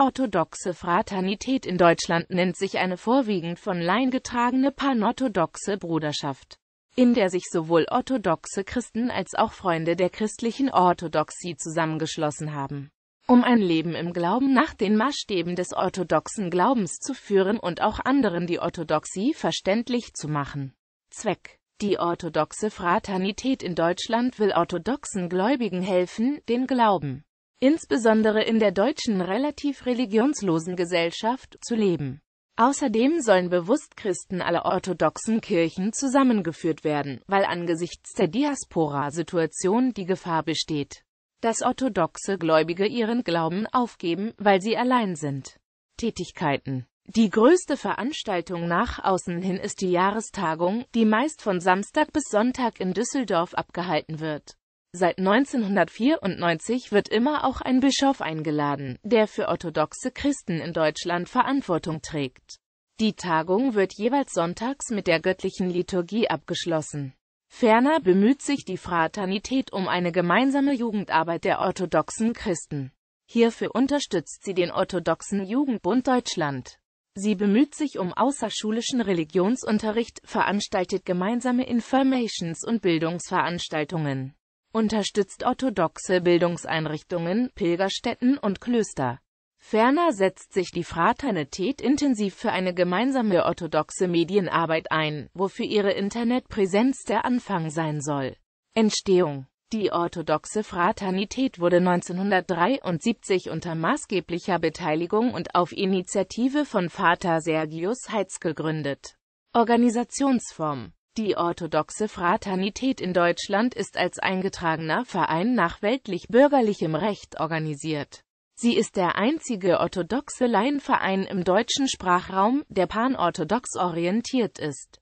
Orthodoxe Fraternität in Deutschland nennt sich eine vorwiegend von Laien getragene panorthodoxe Bruderschaft, in der sich sowohl orthodoxe Christen als auch Freunde der christlichen Orthodoxie zusammengeschlossen haben, um ein Leben im Glauben nach den Maßstäben des orthodoxen Glaubens zu führen und auch anderen die Orthodoxie verständlich zu machen. Zweck die orthodoxe Fraternität in Deutschland will orthodoxen Gläubigen helfen, den Glauben insbesondere in der deutschen relativ religionslosen Gesellschaft, zu leben. Außerdem sollen bewusst Christen aller orthodoxen Kirchen zusammengeführt werden, weil angesichts der Diaspora-Situation die Gefahr besteht, dass orthodoxe Gläubige ihren Glauben aufgeben, weil sie allein sind. Tätigkeiten die größte Veranstaltung nach außen hin ist die Jahrestagung, die meist von Samstag bis Sonntag in Düsseldorf abgehalten wird. Seit 1994 wird immer auch ein Bischof eingeladen, der für orthodoxe Christen in Deutschland Verantwortung trägt. Die Tagung wird jeweils sonntags mit der göttlichen Liturgie abgeschlossen. Ferner bemüht sich die Fraternität um eine gemeinsame Jugendarbeit der orthodoxen Christen. Hierfür unterstützt sie den orthodoxen Jugendbund Deutschland. Sie bemüht sich um außerschulischen Religionsunterricht, veranstaltet gemeinsame Informations- und Bildungsveranstaltungen unterstützt orthodoxe Bildungseinrichtungen, Pilgerstätten und Klöster. Ferner setzt sich die Fraternität intensiv für eine gemeinsame orthodoxe Medienarbeit ein, wofür ihre Internetpräsenz der Anfang sein soll. Entstehung Die orthodoxe Fraternität wurde 1973 unter maßgeblicher Beteiligung und auf Initiative von Vater Sergius Heitz gegründet. Organisationsform die orthodoxe Fraternität in Deutschland ist als eingetragener Verein nach weltlich-bürgerlichem Recht organisiert. Sie ist der einzige orthodoxe Laienverein im deutschen Sprachraum, der panorthodox orientiert ist.